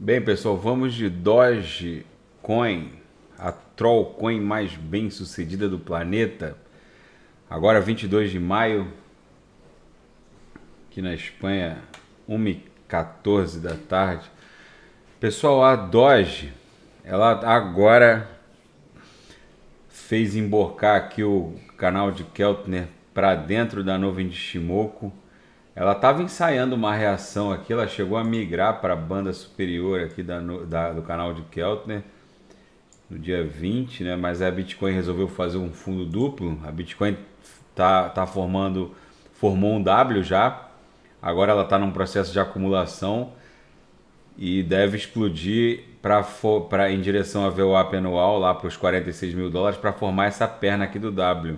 Bem, pessoal, vamos de Dogecoin, a Trollcoin mais bem sucedida do planeta. Agora, 22 de maio, aqui na Espanha, 1h14 da tarde. Pessoal, a Doge, ela agora fez emborcar aqui o canal de Keltner para dentro da nuvem de Shimoku. Ela estava ensaiando uma reação aqui, ela chegou a migrar para a banda superior aqui da, da, do canal de Keltner no dia 20, né? Mas a Bitcoin resolveu fazer um fundo duplo. A Bitcoin tá, tá formando, formou um W já. Agora ela está num processo de acumulação e deve explodir para em direção a VWAP anual lá para os 46 mil dólares para formar essa perna aqui do W.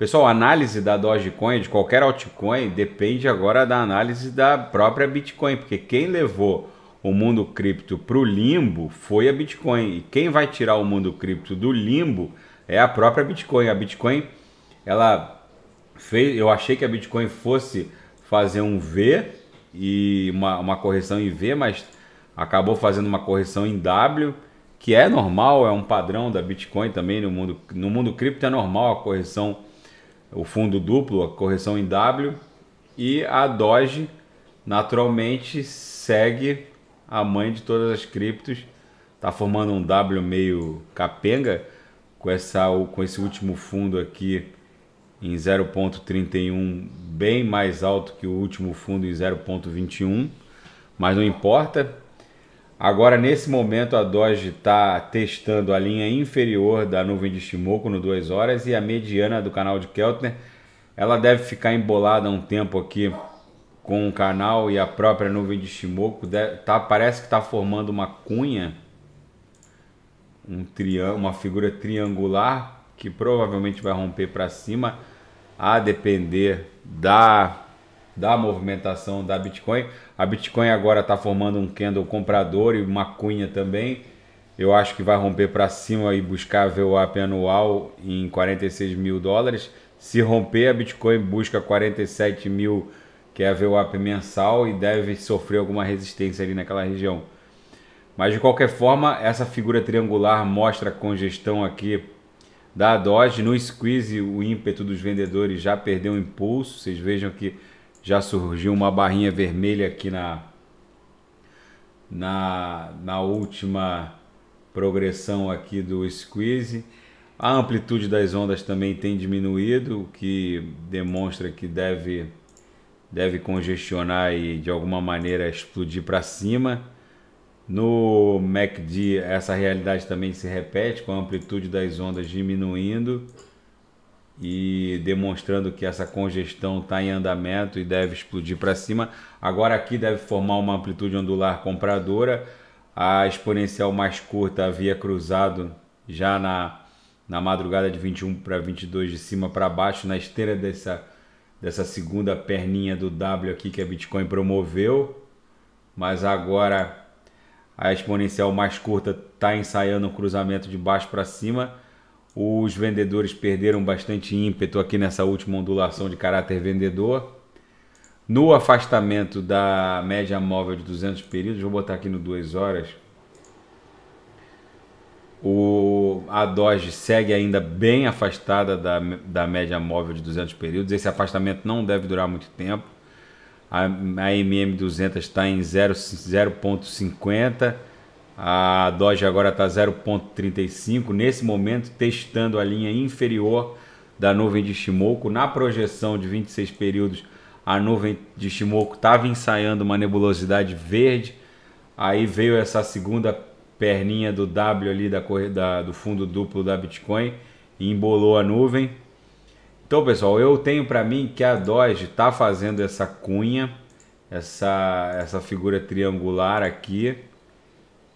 Pessoal, a análise da Dogecoin, de qualquer altcoin, depende agora da análise da própria Bitcoin, porque quem levou o mundo cripto para o limbo foi a Bitcoin. E quem vai tirar o mundo cripto do limbo é a própria Bitcoin. A Bitcoin, ela fez. Eu achei que a Bitcoin fosse fazer um V e uma, uma correção em V, mas acabou fazendo uma correção em W, que é normal, é um padrão da Bitcoin também no mundo. No mundo cripto é normal a correção o fundo duplo, a correção em W, e a Doge naturalmente segue a mãe de todas as criptos, está formando um W meio capenga com, essa, com esse último fundo aqui em 0,31, bem mais alto que o último fundo em 0,21, mas não importa, Agora, nesse momento, a Doge está testando a linha inferior da nuvem de Shimoku no 2 horas e a mediana do canal de Keltner. Ela deve ficar embolada um tempo aqui com o canal e a própria nuvem de Shimoku. tá, parece que está formando uma cunha, um uma figura triangular que provavelmente vai romper para cima, a depender da da movimentação da Bitcoin. A Bitcoin agora está formando um candle comprador e uma cunha também. Eu acho que vai romper para cima e buscar a VWAP anual em 46 mil dólares. Se romper, a Bitcoin busca 47 mil, que é a VWAP mensal, e deve sofrer alguma resistência ali naquela região. Mas de qualquer forma, essa figura triangular mostra a congestão aqui da Doge. No squeeze, o ímpeto dos vendedores já perdeu o impulso. Vocês vejam que já surgiu uma barrinha vermelha aqui na, na, na última progressão aqui do squeeze. A amplitude das ondas também tem diminuído, o que demonstra que deve, deve congestionar e de alguma maneira explodir para cima. No MACD essa realidade também se repete, com a amplitude das ondas diminuindo e demonstrando que essa congestão está em andamento e deve explodir para cima. Agora aqui deve formar uma amplitude ondular compradora, a exponencial mais curta havia cruzado já na, na madrugada de 21 para 22 de cima para baixo, na esteira dessa, dessa segunda perninha do W aqui que a Bitcoin promoveu, mas agora a exponencial mais curta está ensaiando um cruzamento de baixo para cima os vendedores perderam bastante ímpeto aqui nessa última ondulação de caráter vendedor. No afastamento da média móvel de 200 períodos, vou botar aqui no 2 horas. O, a Doge segue ainda bem afastada da, da média móvel de 200 períodos. Esse afastamento não deve durar muito tempo. A, a MM200 está em 0,50 a Doge agora está 0,35. Nesse momento, testando a linha inferior da nuvem de Shimoku. Na projeção de 26 períodos, a nuvem de Shimoku estava ensaiando uma nebulosidade verde. Aí veio essa segunda perninha do W ali da, da, do fundo duplo da Bitcoin e embolou a nuvem. Então, pessoal, eu tenho para mim que a Doge está fazendo essa cunha, essa, essa figura triangular aqui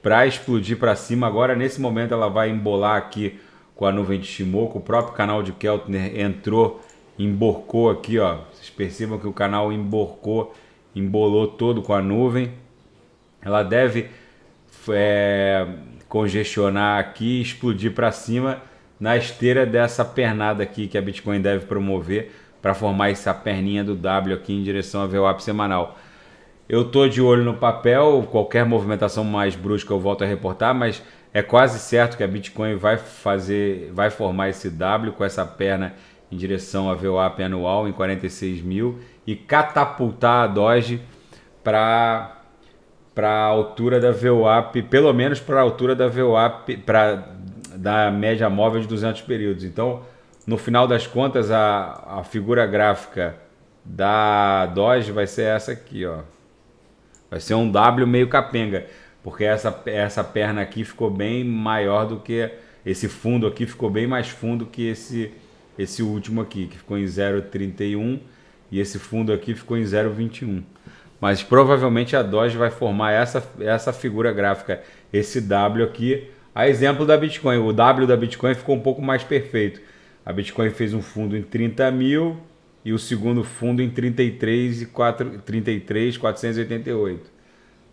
para explodir para cima. Agora, nesse momento, ela vai embolar aqui com a nuvem de Shimoku. O próprio canal de Keltner entrou, emborcou aqui, ó. Vocês percebam que o canal emborcou, embolou todo com a nuvem. Ela deve é, congestionar aqui, explodir para cima na esteira dessa pernada aqui que a Bitcoin deve promover para formar essa perninha do W aqui em direção ao VWAP semanal. Eu tô de olho no papel, qualquer movimentação mais brusca eu volto a reportar, mas é quase certo que a Bitcoin vai fazer, vai formar esse W com essa perna em direção a VWAP anual em 46 mil e catapultar a Doge para para a altura da VWAP, pelo menos para a altura da VWAP, para da média móvel de 200 períodos. Então, no final das contas, a, a figura gráfica da Doge vai ser essa aqui, ó. Vai ser um W meio capenga, porque essa, essa perna aqui ficou bem maior do que esse fundo aqui ficou bem mais fundo que esse esse último aqui, que ficou em 0,31 e esse fundo aqui ficou em 0,21. Mas provavelmente a Doge vai formar essa, essa figura gráfica, esse W aqui, a exemplo da Bitcoin. O W da Bitcoin ficou um pouco mais perfeito. A Bitcoin fez um fundo em 30 mil, e o segundo fundo em 33 e 4, 33 488.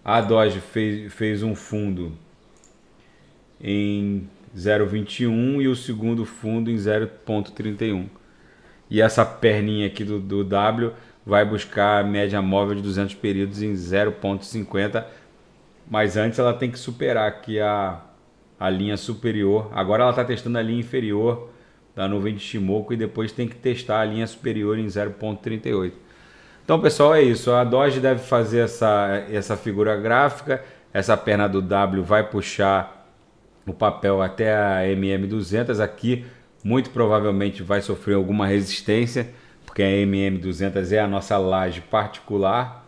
A Doge fez, fez um fundo em 0,21 e o segundo fundo em 0,31. E essa perninha aqui do, do W vai buscar a média móvel de 200 períodos em 0,50, mas antes ela tem que superar aqui a, a linha superior. Agora ela está testando a linha inferior da nuvem de Shimoku e depois tem que testar a linha superior em 0.38. Então, pessoal, é isso. A Doge deve fazer essa, essa figura gráfica. Essa perna do W vai puxar o papel até a MM200. Aqui, muito provavelmente, vai sofrer alguma resistência, porque a MM200 é a nossa laje particular.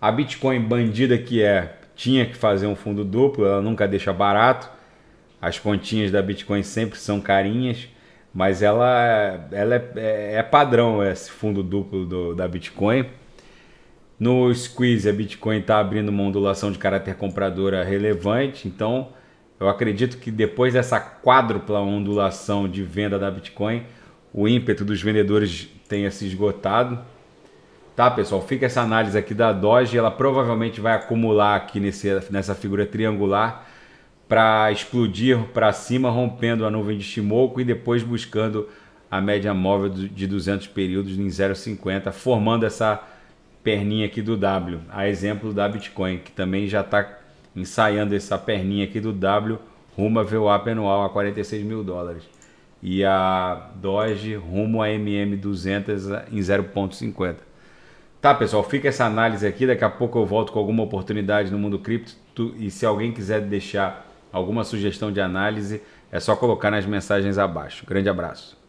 A Bitcoin bandida que é, tinha que fazer um fundo duplo, ela nunca deixa barato. As continhas da Bitcoin sempre são carinhas mas ela, ela é, é, é padrão esse fundo duplo do, da Bitcoin. No squeeze, a Bitcoin está abrindo uma ondulação de caráter compradora relevante, então eu acredito que depois dessa quádrupla ondulação de venda da Bitcoin, o ímpeto dos vendedores tenha se esgotado. Tá, pessoal? Fica essa análise aqui da Doge, ela provavelmente vai acumular aqui nesse, nessa figura triangular para explodir para cima, rompendo a nuvem de Shimoku e depois buscando a média móvel de 200 períodos em 0,50, formando essa perninha aqui do W, a exemplo da Bitcoin, que também já está ensaiando essa perninha aqui do W rumo a VWAP anual a 46 mil dólares. E a Doge rumo a MM200 em 0,50. Tá, pessoal, fica essa análise aqui. Daqui a pouco eu volto com alguma oportunidade no mundo cripto. E se alguém quiser deixar alguma sugestão de análise, é só colocar nas mensagens abaixo. Grande abraço.